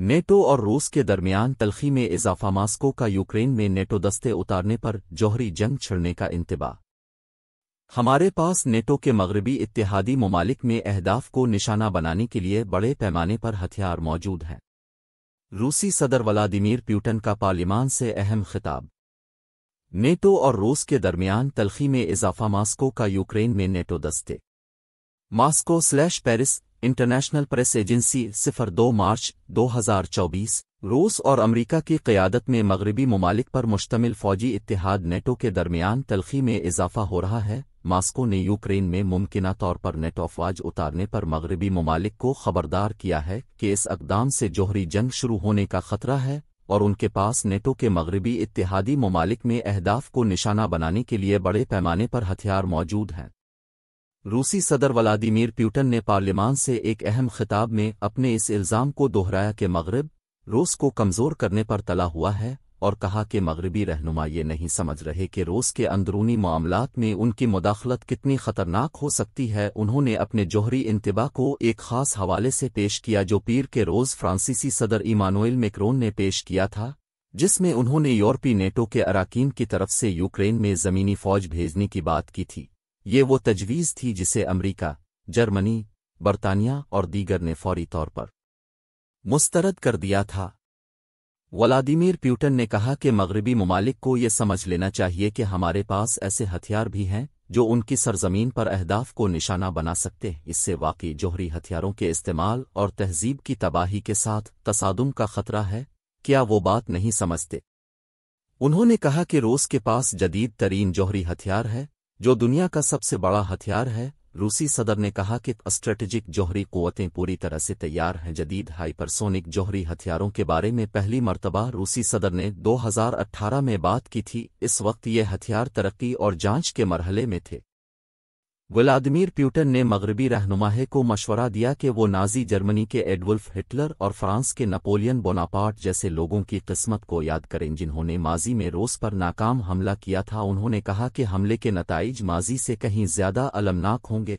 NATO और रूस के दरमियान तलखी में इजाफा मास्को का यूक्रेन में नेटो दस्ते उतारने पर जौहरी जंग छिड़ने का इंतबाह हमारे पास नेटो के मगरबी इतिहादी ममालिक में अहदाफ को निशाना बनाने के लिए बड़े पैमाने पर हथियार मौजूद हैं रूसी सदर व्लादिमिर प्यूटन का पार्लिमान से अहम खिताब नेटो और रूस के दरमियान तलखी में इजाफा मास्को का यूक्रेन में नेटो दस्ते Moscow slash Paris international press agency सिफर दो मार्च 2024 रूस और अमरीका की क्यादत में मगरबी ममालिक पर मुश्तमिल फौजी इतिहाद नेटो के दरमियान तलखी में इजाफा हो रहा है मास्को ने यूक्रेन में मुमकिन तौर पर नेटो अफवाज उतारने पर मगरबी ममालिक को खबरदार किया है कि इस अकदाम से जोहरी जंग शुरू होने का खतरा है और उनके पास नेटो के मगरबी इतिहादी ममालिक में अहदाफ को निशाना बनाने के लिए बड़े पैमाने पर हथियार मौजूद हैं रूसी सदर व्लादिमिर प्यूटन ने पार्लियामान से एक अहम खिताब में अपने इस इल्ज़ाम को दोहराया कि मगरब रूस को कमज़ोर करने पर तला हुआ है और कहा कि मगरबी रहनुमा ये नहीं समझ रहे कि रूस के अंदरूनी मामला में उनकी मुदाखलत कितनी खतरनाक हो सकती है उन्होंने अपने जौहरी इंतबा को एक खास हवाले से पेश किया जो पीर के रोज़ फ्रांसीसी सदर इमानुएल मेक्रोन ने पेश किया था जिसमें उन्होंने यूरोपी नेटो के अरकान की तरफ से यूक्रेन में ज़मीनी फ़ौज भेजने की बात की थी ये वो तजवीज़ थी जिसे अमरीका, जर्मनी बरतानिया और दीगर ने फौरी तौर पर मुस्तरद कर दिया था वलादिमिर प्यूटन ने कहा कि मगरबी ममालिक को ये समझ लेना चाहिए कि हमारे पास ऐसे हथियार भी हैं जो उनकी सरजमीन पर अहदाफ को निशाना बना सकते हैं इससे वाकई जोहरी हथियारों के इस्तेमाल और तहजीब की तबाही के साथ तसादम का खतरा है क्या वो बात नहीं समझते उन्होंने कहा कि रूस के पास जदीद तरीन जौहरी हथियार है जो दुनिया का सबसे बड़ा हथियार है रूसी सदर ने कहा कि स्ट्रेटेजिक जौहरी कुवतें पूरी तरह से तैयार हैं जदीद हाइपरसोनिक जौहरी हथियारों के बारे में पहली मरतबा रूसी सदर ने 2018 में बात की थी इस वक्त ये हथियार तरक्की और जांच के मरहले में थे व्लादिमिर प्यूटन ने मगरबी रहनुमाहे को मशवरा दिया कि वो नाजी जर्मनी के एडवुल्फ हिटलर और फ्रांस के नपोलियन बोनापार्ट जैसे लोगों की किस्मत को याद करें जिन्होंने माजी में रोस पर नाकाम हमला किया था उन्होंने कहा कि हमले के नतज माजी से कहीं ज्यादा अलमनाक होंगे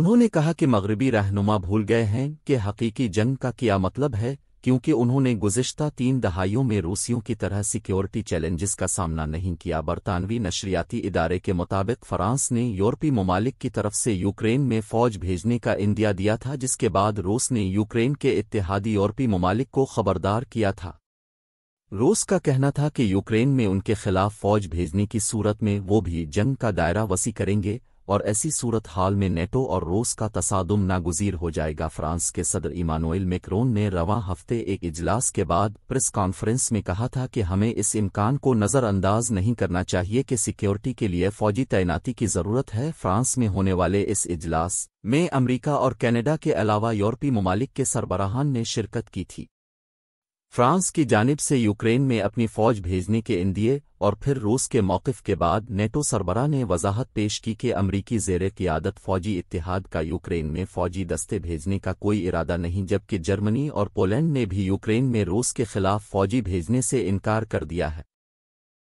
उन्होंने कहा कि मगरबी रहनुमा भूल गए हैं कि हकीकी जंग का क्या मतलब है क्योंकि उन्होंने गुजश्ता तीन दहाइयों में रूसियों की तरह सिक्योरिटी चैलेंजेस का सामना नहीं किया बरतानवी नशरियाती इदारे के मुताबिक फ्रांस ने यूरोपीय ममालिक की तरफ से यूक्रेन में फौज भेजने का इंदिया दिया था जिसके बाद रूस ने यूक्रेन के इतिहादी यूरोपीय ममालिक को खबरदार किया था रूस का कहना था कि यूक्रेन में उनके खिलाफ फौज भेजने की सूरत में वो भी जंग का दायरा वसी करेंगे और ऐसी सूरत हाल में नेटो और रूस का तसादम नागुजीर हो जाएगा फ्रांस के सदर इमानुएल मेकरोन ने रवा हफ्ते एक इजलास के बाद प्रेस कॉन्फ्रेंस में कहा था कि हमें इस इम्कान को नज़रअंदाज नहीं करना चाहिए कि सिक्योरिटी के लिए फौजी तैनाती की ज़रूरत है फ्रांस में होने वाले इस इजलास में अमरीका और कैनेडा के अलावा यूरोपीय ममालिक के सरबराहान ने शिरकत की थी फ्रांस की जानिब से यूक्रेन में अपनी फौज भेजने के दिए और फिर रूस के मौक़ के बाद नेटो सरबरा ने वजाहत पेश की कि अमरीकी जेर क्यादत फौजी इतिहाद का यूक्रेन में फौजी दस्ते भेजने का कोई इरादा नहीं जबकि जर्मनी और पोलैंड ने भी यूक्रेन में रूस के खिलाफ फौजी भेजने से इनकार कर दिया है